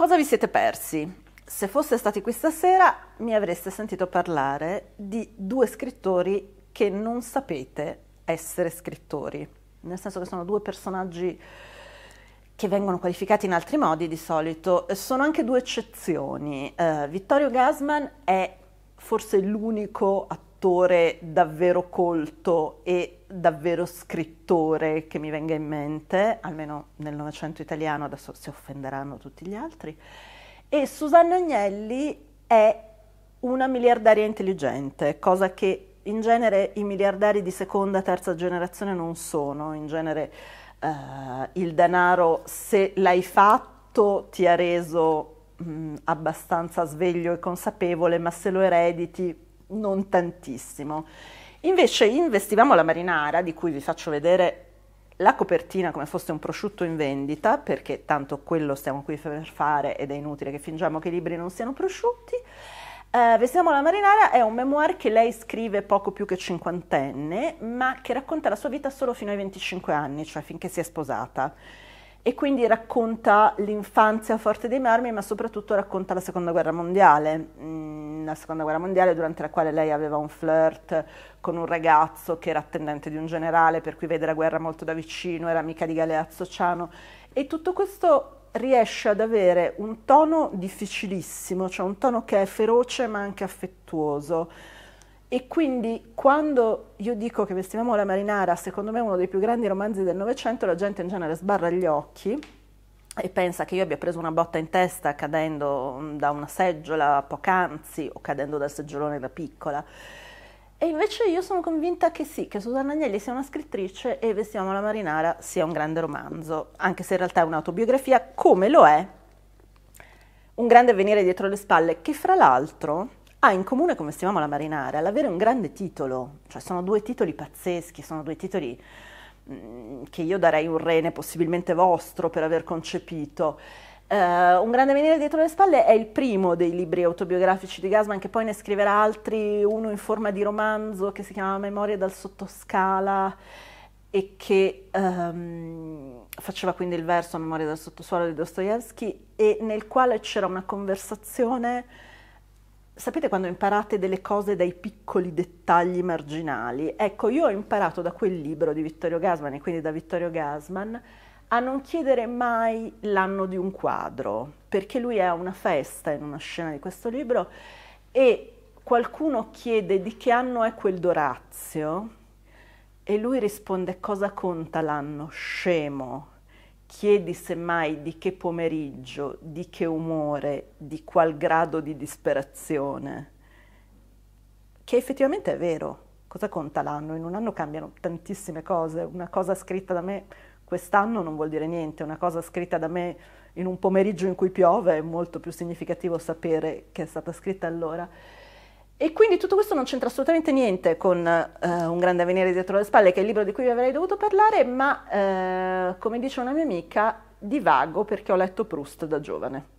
Cosa vi siete persi? Se fosse stati qui stasera mi avreste sentito parlare di due scrittori che non sapete essere scrittori, nel senso che sono due personaggi che vengono qualificati in altri modi di solito, sono anche due eccezioni. Uh, Vittorio Gassman è forse l'unico attore autore davvero colto e davvero scrittore che mi venga in mente, almeno nel Novecento italiano, adesso si offenderanno tutti gli altri. E Susanna Agnelli è una miliardaria intelligente, cosa che in genere i miliardari di seconda, terza generazione non sono, in genere eh, il denaro se l'hai fatto ti ha reso mh, abbastanza sveglio e consapevole, ma se lo erediti non tantissimo. Invece investivamo la marinara, di cui vi faccio vedere la copertina come fosse un prosciutto in vendita, perché tanto quello stiamo qui per fare ed è inutile che fingiamo che i libri non siano prosciutti. Eh, Vestiamo la marinara è un memoir che lei scrive poco più che cinquantenne, ma che racconta la sua vita solo fino ai 25 anni, cioè finché si è sposata. E quindi racconta l'infanzia Forte dei Marmi, ma soprattutto racconta la seconda guerra mondiale mm, nella seconda guerra mondiale durante la quale lei aveva un flirt con un ragazzo che era attendente di un generale per cui vede la guerra molto da vicino, era amica di Galeazzo Ciano e tutto questo riesce ad avere un tono difficilissimo, cioè un tono che è feroce ma anche affettuoso. E quindi quando io dico che Vestiamo la marinara, secondo me è uno dei più grandi romanzi del Novecento, la gente in genere sbarra gli occhi, e pensa che io abbia preso una botta in testa cadendo mm, da una seggiola poc'anzi o cadendo dal seggiolone da piccola. E invece io sono convinta che sì, che Susanna Agnelli sia una scrittrice e Vestiamo la marinara sia un grande romanzo, anche se in realtà è un'autobiografia, come lo è Un grande venire dietro le spalle, che fra l'altro ha in comune con Vestiamo la marinara l'avere un grande titolo, cioè sono due titoli pazzeschi, sono due titoli Mm, che io darei un rene possibilmente vostro per aver concepito. Uh, un grande venire dietro le spalle è il primo dei libri autobiografici di Gasman, che poi ne scriverà altri, uno in forma di romanzo che si chiama Memorie dal sottoscala e che um, faceva quindi il verso Memorie dal sottosuolo di Dostoevsky e nel quale c'era una conversazione Sapete quando imparate delle cose dai piccoli dettagli marginali? Ecco, io ho imparato da quel libro di Vittorio Gasman e quindi da Vittorio Gasman a non chiedere mai l'anno di un quadro, perché lui è a una festa in una scena di questo libro e qualcuno chiede di che anno è quel Dorazio e lui risponde cosa conta l'anno, scemo, chiedi semmai di che pomeriggio, di che umore, di qual grado di disperazione, che effettivamente è vero. Cosa conta l'anno? In un anno cambiano tantissime cose. Una cosa scritta da me quest'anno non vuol dire niente, una cosa scritta da me in un pomeriggio in cui piove è molto più significativo sapere che è stata scritta allora. E quindi tutto questo non c'entra assolutamente niente con eh, Un grande avvenire dietro le spalle, che è il libro di cui vi avrei dovuto parlare, ma eh, come dice una mia amica, divago perché ho letto Proust da giovane.